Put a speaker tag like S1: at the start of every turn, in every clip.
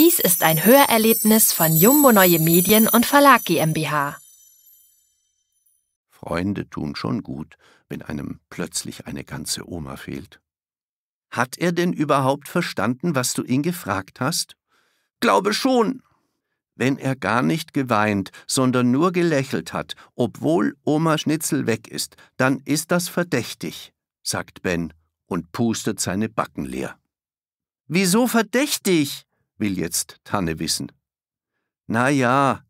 S1: Dies ist ein Hörerlebnis von Jumbo Neue Medien und Verlag GmbH. Freunde tun schon gut, wenn einem plötzlich eine ganze Oma fehlt. Hat er denn überhaupt verstanden, was du ihn gefragt hast? Glaube schon. Wenn er gar nicht geweint, sondern nur gelächelt hat, obwohl Oma Schnitzel weg ist, dann ist das verdächtig, sagt Ben und pustet seine Backen leer. Wieso verdächtig? will jetzt Tanne wissen. Na ja,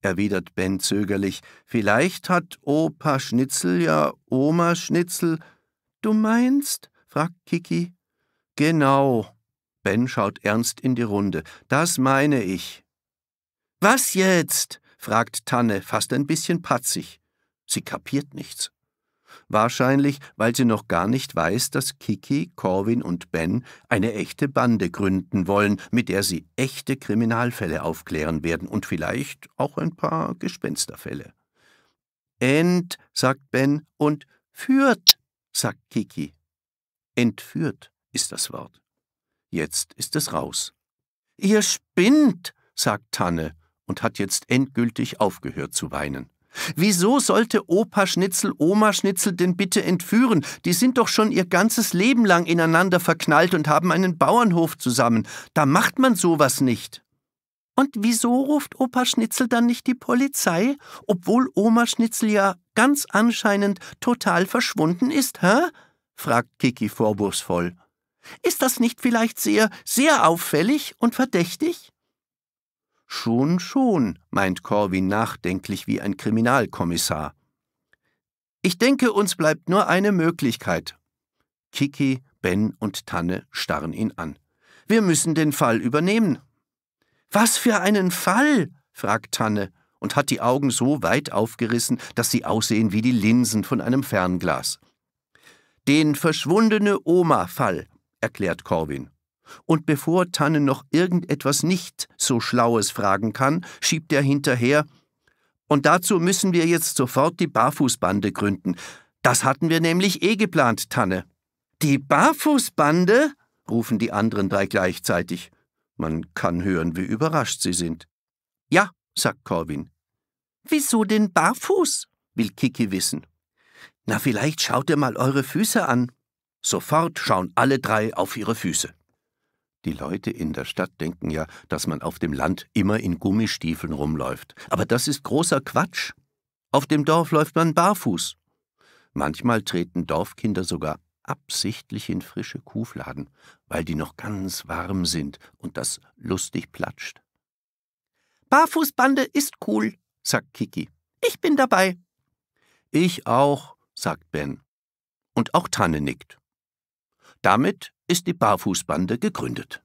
S1: erwidert Ben zögerlich, vielleicht hat Opa Schnitzel ja Oma Schnitzel. Du meinst? fragt Kiki. Genau. Ben schaut ernst in die Runde. Das meine ich. Was jetzt? fragt Tanne, fast ein bisschen patzig. Sie kapiert nichts wahrscheinlich weil sie noch gar nicht weiß, dass Kiki, Corwin und Ben eine echte Bande gründen wollen, mit der sie echte Kriminalfälle aufklären werden und vielleicht auch ein paar Gespensterfälle. Ent, sagt Ben, und führt, sagt Kiki. Entführt ist das Wort. Jetzt ist es raus. Ihr spinnt, sagt Tanne und hat jetzt endgültig aufgehört zu weinen. Wieso sollte Opa Schnitzel Oma Schnitzel denn bitte entführen? Die sind doch schon ihr ganzes Leben lang ineinander verknallt und haben einen Bauernhof zusammen. Da macht man sowas nicht. Und wieso ruft Opa Schnitzel dann nicht die Polizei, obwohl Oma Schnitzel ja ganz anscheinend total verschwunden ist, hä? fragt Kiki vorwurfsvoll. Ist das nicht vielleicht sehr, sehr auffällig und verdächtig? Schon, schon, meint Corwin nachdenklich wie ein Kriminalkommissar. Ich denke, uns bleibt nur eine Möglichkeit. Kiki, Ben und Tanne starren ihn an. Wir müssen den Fall übernehmen. Was für einen Fall? fragt Tanne und hat die Augen so weit aufgerissen, dass sie aussehen wie die Linsen von einem Fernglas. Den verschwundene Oma-Fall, erklärt Corwin. Und bevor Tanne noch irgendetwas nicht so Schlaues fragen kann, schiebt er hinterher Und dazu müssen wir jetzt sofort die Barfußbande gründen. Das hatten wir nämlich eh geplant, Tanne. Die Barfußbande? rufen die anderen drei gleichzeitig. Man kann hören, wie überrascht sie sind. Ja, sagt Corwin. Wieso denn barfuß? will Kiki wissen. Na, vielleicht schaut ihr mal eure Füße an. Sofort schauen alle drei auf ihre Füße. Die Leute in der Stadt denken ja, dass man auf dem Land immer in Gummistiefeln rumläuft. Aber das ist großer Quatsch. Auf dem Dorf läuft man barfuß. Manchmal treten Dorfkinder sogar absichtlich in frische Kuhfladen, weil die noch ganz warm sind und das lustig platscht. Barfußbande ist cool, sagt Kiki. Ich bin dabei. Ich auch, sagt Ben. Und auch Tanne nickt. Damit ist die Barfußbande gegründet